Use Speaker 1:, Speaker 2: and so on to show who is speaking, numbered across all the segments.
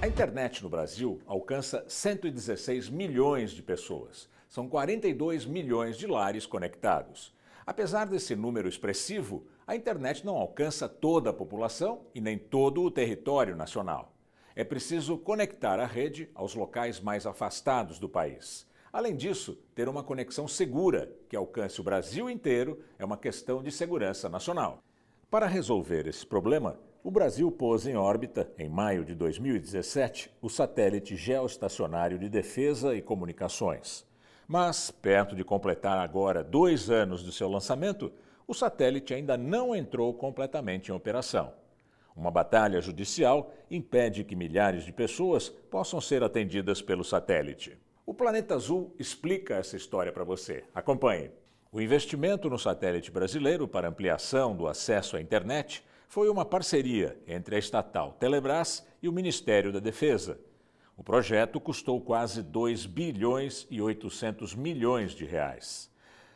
Speaker 1: A internet no Brasil alcança 116 milhões de pessoas. São 42 milhões de lares conectados. Apesar desse número expressivo, a internet não alcança toda a população e nem todo o território nacional. É preciso conectar a rede aos locais mais afastados do país. Além disso, ter uma conexão segura que alcance o Brasil inteiro é uma questão de segurança nacional. Para resolver esse problema, o Brasil pôs em órbita, em maio de 2017, o satélite geoestacionário de defesa e comunicações. Mas, perto de completar agora dois anos do seu lançamento, o satélite ainda não entrou completamente em operação. Uma batalha judicial impede que milhares de pessoas possam ser atendidas pelo satélite. O Planeta Azul explica essa história para você. Acompanhe. O investimento no satélite brasileiro para ampliação do acesso à internet foi uma parceria entre a estatal Telebrás e o Ministério da Defesa. O projeto custou quase 2 bilhões e 800 milhões de reais.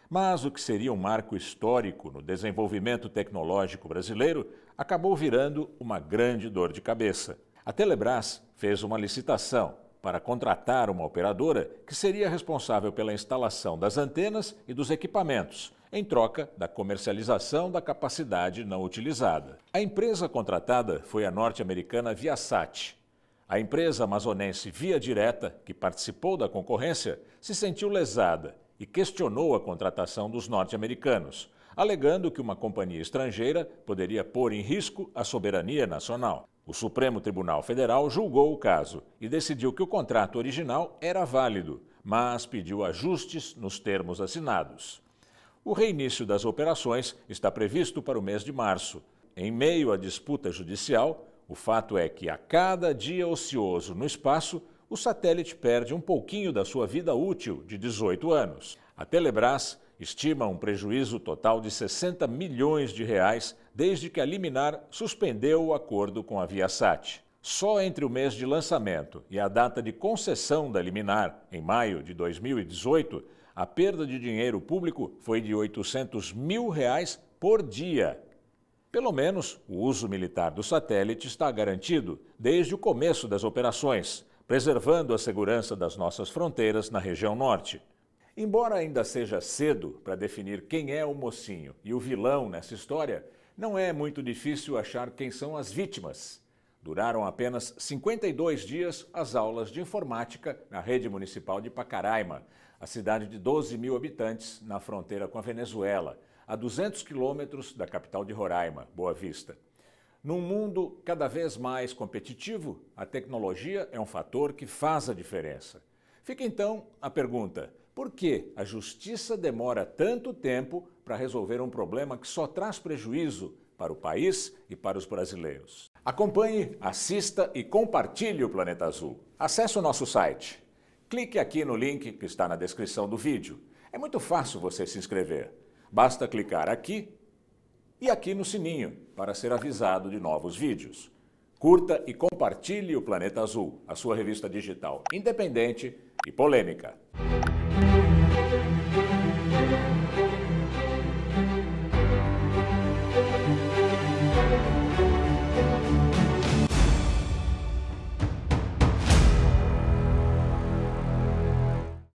Speaker 1: Mas o que seria um marco histórico no desenvolvimento tecnológico brasileiro acabou virando uma grande dor de cabeça. A Telebrás fez uma licitação para contratar uma operadora que seria responsável pela instalação das antenas e dos equipamentos, em troca da comercialização da capacidade não utilizada. A empresa contratada foi a norte-americana Viasat. A empresa amazonense Via Direta, que participou da concorrência, se sentiu lesada e questionou a contratação dos norte-americanos, alegando que uma companhia estrangeira poderia pôr em risco a soberania nacional. O Supremo Tribunal Federal julgou o caso e decidiu que o contrato original era válido, mas pediu ajustes nos termos assinados. O reinício das operações está previsto para o mês de março. Em meio à disputa judicial, o fato é que a cada dia ocioso no espaço, o satélite perde um pouquinho da sua vida útil de 18 anos. A Telebrás estima um prejuízo total de 60 milhões de reais desde que a liminar suspendeu o acordo com a Viasat. Só entre o mês de lançamento e a data de concessão da liminar, em maio de 2018, a perda de dinheiro público foi de 800 mil reais por dia. Pelo menos o uso militar do satélite está garantido desde o começo das operações, preservando a segurança das nossas fronteiras na região norte. Embora ainda seja cedo para definir quem é o mocinho e o vilão nessa história, não é muito difícil achar quem são as vítimas. Duraram apenas 52 dias as aulas de informática na rede municipal de Pacaraima, a cidade de 12 mil habitantes na fronteira com a Venezuela, a 200 quilômetros da capital de Roraima, Boa Vista. Num mundo cada vez mais competitivo, a tecnologia é um fator que faz a diferença. Fica então a pergunta: por que a justiça demora tanto tempo para resolver um problema que só traz prejuízo para o país e para os brasileiros? Acompanhe, assista e compartilhe o Planeta Azul. Acesse o nosso site. Clique aqui no link que está na descrição do vídeo. É muito fácil você se inscrever. Basta clicar aqui e aqui no sininho para ser avisado de novos vídeos. Curta e compartilhe o Planeta Azul, a sua revista digital independente e polêmica. Thank you.